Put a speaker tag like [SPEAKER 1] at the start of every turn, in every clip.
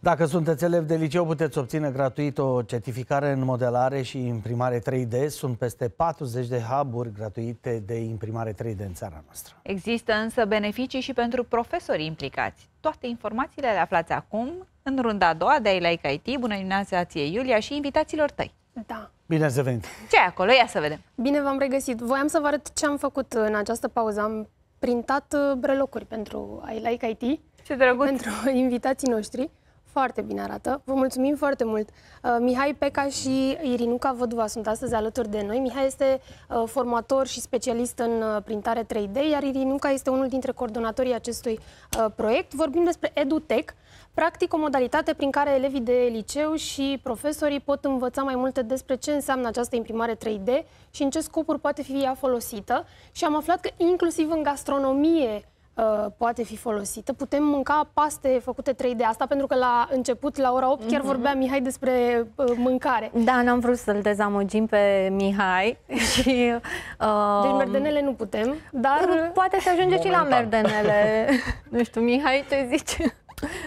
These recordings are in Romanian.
[SPEAKER 1] Dacă sunteți elev de liceu, puteți obține gratuit o certificare în modelare și imprimare 3D. Sunt peste 40 de hub-uri gratuite de imprimare 3D în țara noastră.
[SPEAKER 2] Există însă beneficii și pentru profesorii implicați. Toate informațiile le aflați acum în runda a doua de ai like IT. Bună dimineața ție, Iulia, și invitațiilor tăi. Da. Bine ați venit! ce acolo? Ia să vedem!
[SPEAKER 3] Bine v-am regăsit! Voiam să vă arăt ce am făcut în această pauză. Am printat uh, brelocuri pentru I Like IT. Ce drăguț! Pentru invitații noștri. Foarte bine arată. Vă mulțumim foarte mult. Uh, Mihai Peca și Irinuca Văduva sunt astăzi alături de noi. Mihai este uh, formator și specialist în uh, printare 3D, iar Irinuca este unul dintre coordonatorii acestui proiect. Vorbim despre EduTech, practic o modalitate prin care elevii de liceu și profesorii pot învăța mai multe despre ce înseamnă această imprimare 3D și în ce scopuri poate fi ea folosită. Și am aflat că inclusiv în gastronomie Uh, poate fi folosită. Putem mânca paste făcute 3D. Asta pentru că
[SPEAKER 2] la început, la ora 8, chiar mhm. vorbea Mihai despre uh, mâncare. Da, n-am vrut să-l dezamăgim pe Mihai. și, uh, deci merdenele nu putem, dar... Poate se ajunge momentan. și la merdenele. nu știu, Mihai, ce zici?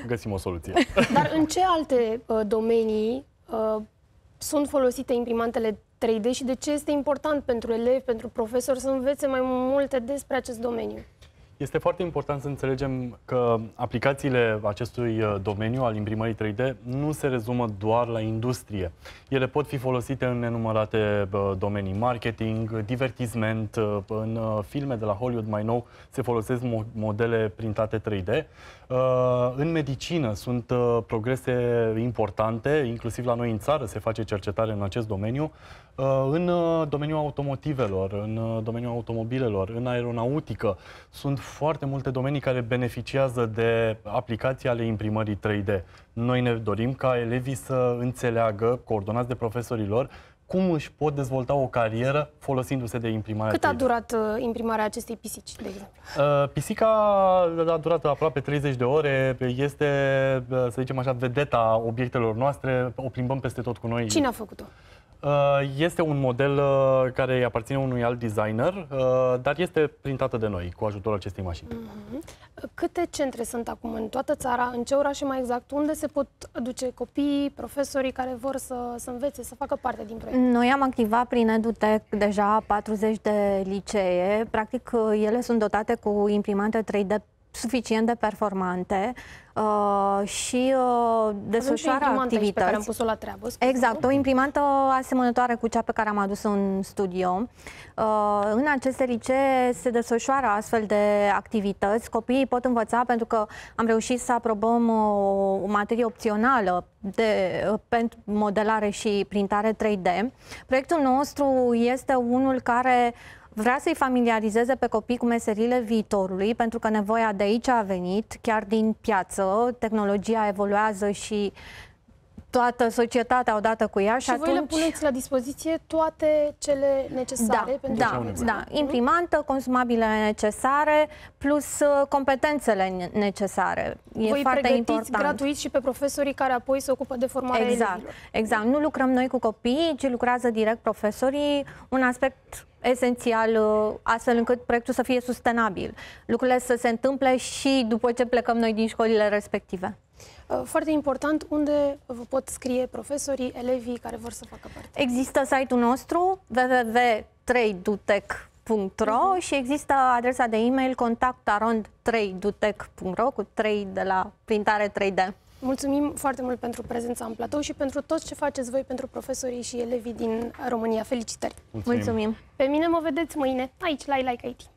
[SPEAKER 1] Găsim o soluție.
[SPEAKER 3] Dar în ce alte uh, domenii uh, sunt folosite imprimantele 3D și de ce este important pentru elevi, pentru profesori să învețe mai multe despre acest domeniu?
[SPEAKER 1] Este foarte important să înțelegem că aplicațiile acestui uh, domeniu al imprimării 3D nu se rezumă doar la industrie. Ele pot fi folosite în nenumărate uh, domenii, marketing, divertisment, uh, în filme de la Hollywood mai nou se folosesc modele printate 3D. În medicină sunt progrese importante, inclusiv la noi în țară se face cercetare în acest domeniu. În domeniul automotivelor, în domeniul automobilelor, în aeronautică sunt foarte multe domenii care beneficiază de aplicații ale imprimării 3D. Noi ne dorim ca elevii să înțeleagă, coordonați de profesorilor, cum își pot dezvolta o carieră folosindu-se de imprimarea Cât
[SPEAKER 3] 3D. a durat uh, imprimarea acestei pisici, de exemplu?
[SPEAKER 1] Uh, pisica a durat aproape 30 de ore, este, uh, să zicem așa, vedeta obiectelor noastre, o plimbăm peste tot cu noi. Cine a făcut-o? Uh, Uh, este un model uh, care îi aparține unui alt designer, uh, dar este printată de noi cu ajutorul acestei mașini.
[SPEAKER 3] Mhm. Câte centre sunt acum în toată țara, în ce orașe mai exact, unde se pot duce copiii, profesorii care vor să, să învețe, să facă parte din proiect?
[SPEAKER 1] Noi
[SPEAKER 2] am activat prin EduTech deja 40 de licee. Practic, ele sunt dotate cu imprimante 3D suficient de performante uh, și uh, desfășoară activități. Pe care am pus-o la
[SPEAKER 3] treabă. Exact,
[SPEAKER 2] o imprimantă asemănătoare cu cea pe care am adus-o în studio. Uh, în aceste licee se desfășoară astfel de activități. Copiii pot învăța pentru că am reușit să aprobăm o, uh, o materie opțională de, uh, pentru modelare și printare 3D. Proiectul nostru este unul care uh, Vrea să-i familiarizeze pe copii cu meserile viitorului, pentru că nevoia de aici a venit, chiar din piață. Tehnologia evoluează și toată societatea odată cu ea. Și, și atunci... voi le
[SPEAKER 3] puneți la dispoziție
[SPEAKER 2] toate cele necesare? Da, pentru da, da. da. Imprimantă, consumabile necesare, plus uh, competențele necesare. E voi foarte important. gratuit și pe profesorii care apoi se ocupă de formarea Exact, elevilor. exact. Nu lucrăm noi cu copii, ci lucrează direct profesorii. Un aspect esențial uh, astfel încât proiectul să fie sustenabil. Lucrurile să se întâmple și după ce plecăm noi din școlile respective. Uh, foarte important, unde vă pot scrie profesorii, elevii care vor să facă parte? Există site-ul nostru www.tradutech.com dutec.ro uh-huh. Mhm. și există adresa de e-mail contactarond3dutec.ro cu 3 de la printare 3D.
[SPEAKER 3] Mulțumim foarte mult pentru prezența în platou și pentru tot ce faceți voi pentru profesorii și elevii din România. Felicitări!
[SPEAKER 2] Mulțumim! Mulțumim.
[SPEAKER 3] Pe mine mă vedeți mâine aici la iLike IT.